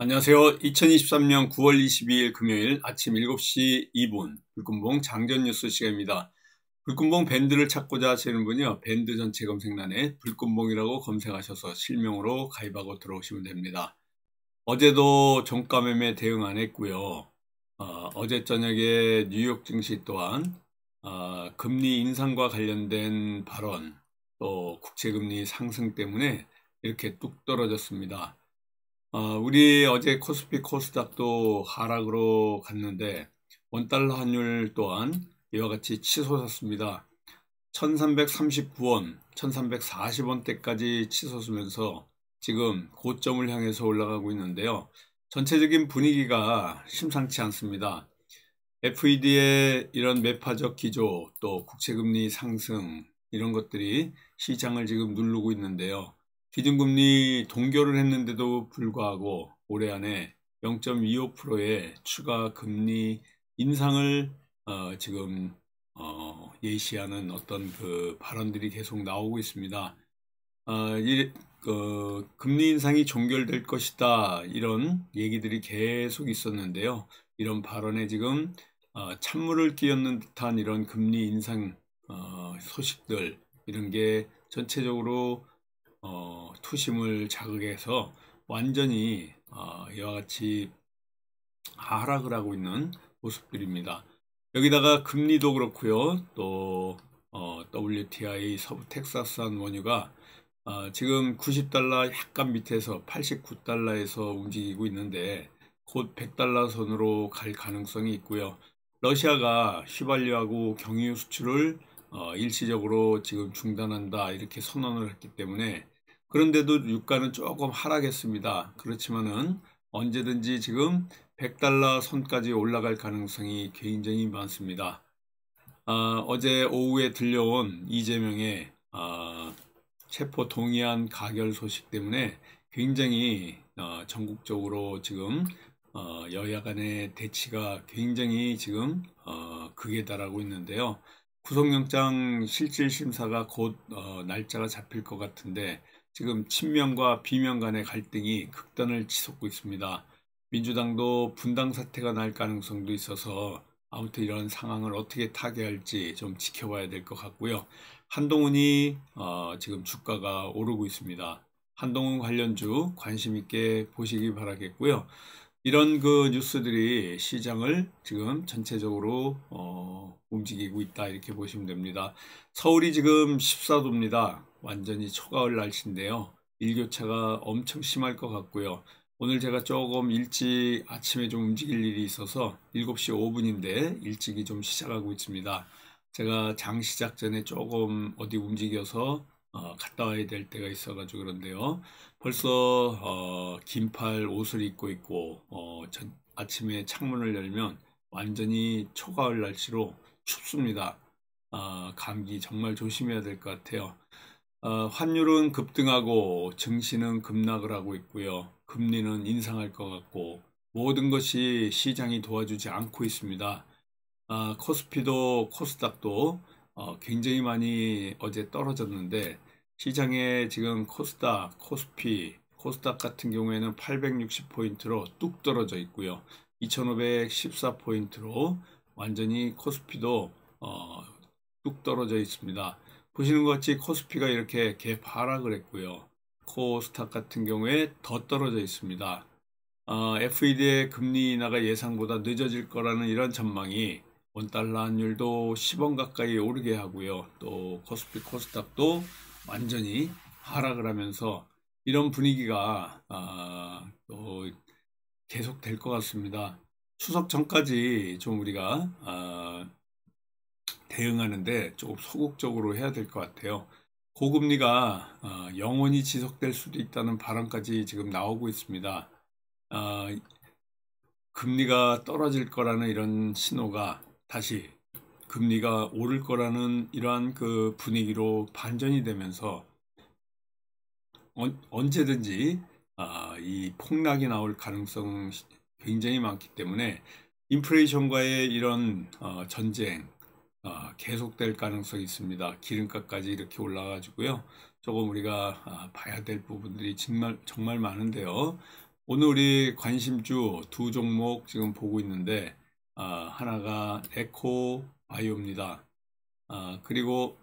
안녕하세요. 2023년 9월 22일 금요일 아침 7시 2분 불금봉 장전 뉴스 시간입니다. 불금봉 밴드를 찾고자 하시는 분이요. 밴드 전체 검색란에 불금봉이라고 검색하셔서 실명으로 가입하고 들어오시면 됩니다. 어제도 종가 매매 대응 안 했고요. 어, 제 저녁에 뉴욕 증시 또한 어, 금리 인상과 관련된 발언 또 국채금리 상승 때문에 이렇게 뚝 떨어졌습니다. 어, 우리 어제 코스피 코스닥도 하락으로 갔는데 원달러 환율 또한 이와 같이 치솟았습니다. 1339원, 1340원대까지 치솟으면서 지금 고점을 향해서 올라가고 있는데요. 전체적인 분위기가 심상치 않습니다. FED의 이런 매파적 기조, 또 국채금리 상승 이런 것들이 시장을 지금 누르고 있는데요. 기준금리 동결을 했는데도 불구하고 올해 안에 0.25%의 추가 금리 인상을 어, 지금 어, 예시하는 어떤 그 발언들이 계속 나오고 있습니다. 어, 이, 그, 금리 인상이 종결될 것이다 이런 얘기들이 계속 있었는데요. 이런 발언에 지금 어, 찬물을 끼얹는 듯한 이런 금리 인상 어, 소식들 이런 게 전체적으로 어, 투심을 자극해서 완전히 어, 이와 같이 하락을 하고 있는 모습들입니다. 여기다가 금리도 그렇고요. 또 어, WTI 서부 텍사스산 원유가 어, 지금 90달러 약간 밑에서 89달러에서 움직이고 있는데 곧 100달러 선으로 갈 가능성이 있고요. 러시아가 휘발유하고 경유 수출을 어, 일시적으로 지금 중단한다 이렇게 선언을 했기 때문에 그런데도 유가는 조금 하락했습니다. 그렇지만은 언제든지 지금 100달러 선까지 올라갈 가능성이 굉장히 많습니다. 아, 어제 오후에 들려온 이재명의 아, 체포 동의안 가결 소식 때문에 굉장히 어, 전국적으로 지금 어, 여야 간의 대치가 굉장히 지금 어, 극에 달하고 있는데요. 구속영장 실질심사가 곧 어, 날짜가 잡힐 것 같은데 지금 친명과 비명 간의 갈등이 극단을 치솟고 있습니다. 민주당도 분당 사태가 날 가능성도 있어서 아무튼 이런 상황을 어떻게 타개할지 좀 지켜봐야 될 것 같고요. 한동훈이 어, 지금 주가가 오르고 있습니다. 한동훈 관련주 관심 있게 보시기 바라겠고요. 이런 그 뉴스들이 시장을 지금 전체적으로 어, 움직이고 있다 이렇게 보시면 됩니다. 서울이 지금 14도입니다. 완전히 초가을 날씨인데요. 일교차가 엄청 심할 것 같고요. 오늘 제가 조금 일찍 아침에 좀 움직일 일이 있어서 7시 5분인데 일찍이 좀 시작하고 있습니다. 제가 장 시작 전에 조금 어디 움직여서 어, 갔다 와야 될 때가 있어가지고 그런데요. 벌써 어, 긴팔 옷을 입고 있고 어, 전, 아침에 창문을 열면 완전히 초가을 날씨로 춥습니다. 어, 감기 정말 조심해야 될 것 같아요. 어, 환율은 급등하고 증시는 급락을 하고 있고요. 금리는 인상할 것 같고 모든 것이 시장이 도와주지 않고 있습니다. 아, 코스피도 코스닥도 어, 굉장히 많이 어제 떨어졌는데 시장에 지금 코스닥, 코스피, 코스닥 같은 경우에는 860포인트로 뚝 떨어져 있고요. 2514포인트로 완전히 코스피도 어, 뚝 떨어져 있습니다. 보시는 것 같이 코스피가 이렇게 개파라그랬고요 코스닥 같은 경우에 더 떨어져 있습니다. 어, FED의 금리 인하가 예상보다 늦어질 거라는 이런 전망이 원달러 환율도 10원 가까이 오르게 하고요. 또 코스피 코스닥도 완전히 하락을 하면서 이런 분위기가 아, 또 계속 될 것 같습니다. 추석 전까지 좀 우리가 아, 대응하는데 조금 소극적으로 해야 될 것 같아요. 고금리가 아, 영원히 지속될 수도 있다는 발언까지 지금 나오고 있습니다. 아, 금리가 떨어질 거라는 이런 신호가 다시 금리가 오를 거라는 이러한 그 분위기로 반전이 되면서 언제든지 아, 이 폭락이 나올 가능성 굉장히 많기 때문에 인플레이션과의 이런 어, 전쟁 아, 계속될 가능성이 있습니다. 기름값까지 이렇게 올라가지고요. 조금 우리가 아, 봐야 될 부분들이 정말, 정말 많은데요. 오늘 우리 관심주 두 종목 지금 보고 있는데 아, 하나가 에코바이오입니다. 아, 그리고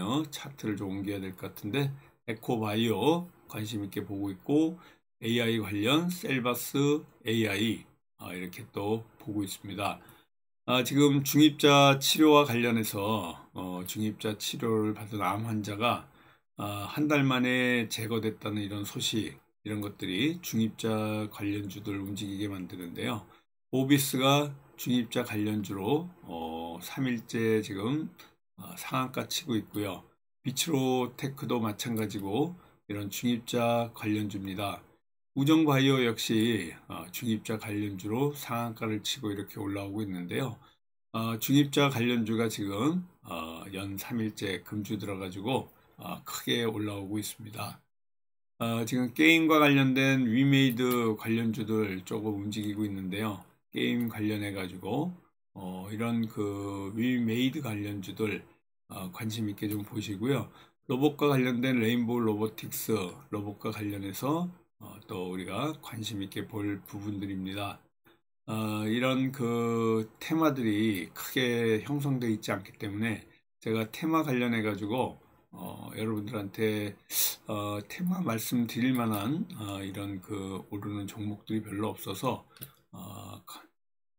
잠깐요. 차트를 좀 옮겨야 될 것 같은데 에코바이오 관심 있게 보고 있고 AI 관련 셀바스 AI 아, 이렇게 또 보고 있습니다. 지금 중입자 치료와 관련해서 어, 중입자 치료를 받은 암 환자가 한 달 만에 제거됐다는 이런 소식 이런 것들이 중입자 관련주들 을 움직이게 만드는데요. 오비스가 중입자 관련주로 어, 3일째 지금 어, 상한가 치고 있고요. 비츠로테크도 마찬가지고 이런 중입자 관련주입니다. 우정바이오 역시 어, 중입자 관련주로 상한가를 치고 이렇게 올라오고 있는데요. 어, 중입자 관련주가 지금 어, 연 3일째 금주 들어가지고 어, 크게 올라오고 있습니다. 어, 지금 게임과 관련된 위메이드 관련주들 조금 움직이고 있는데요. 게임 관련해 가지고 어, 이런 그 위메이드 관련주들 어, 관심 있게 좀 보시고요. 로봇과 관련된 레인보우 로보틱스 로봇과 관련해서 어, 또 우리가 관심 있게 볼 부분들입니다. 어, 이런 그 테마들이 크게 형성되어 있지 않기 때문에 제가 테마 관련해 가지고 어, 여러분들한테 어, 테마 말씀드릴 만한 어, 이런 그 오르는 종목들이 별로 없어서 어,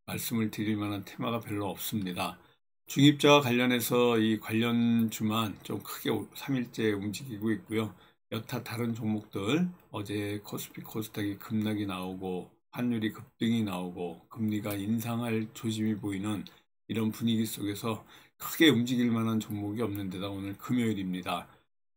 말씀을 드릴 만한 테마가 별로 없습니다. 중입자와 관련해서 이 관련주만 좀 크게 3일째 움직이고 있고요. 여타 다른 종목들 어제 코스피 코스닥이 급락이 나오고 환율이 급등이 나오고 금리가 인상할 조짐이 보이는 이런 분위기 속에서 크게 움직일 만한 종목이 없는 데다 오늘 금요일입니다.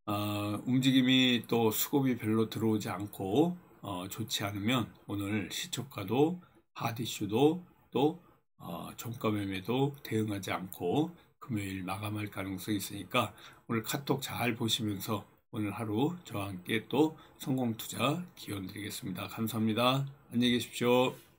어, 움직임이 또 수급이 별로 들어오지 않고 어, 좋지 않으면 오늘 시초가도 하디슈도 또택 어, 종가 매매도 대응하지 않고 금요일 마감할 가능성이 있으니까 오늘 카톡 잘 보시면서 오늘 하루 저와 함께 또 성공 투자 기원 드리겠습니다. 감사합니다. 안녕히 계십시오.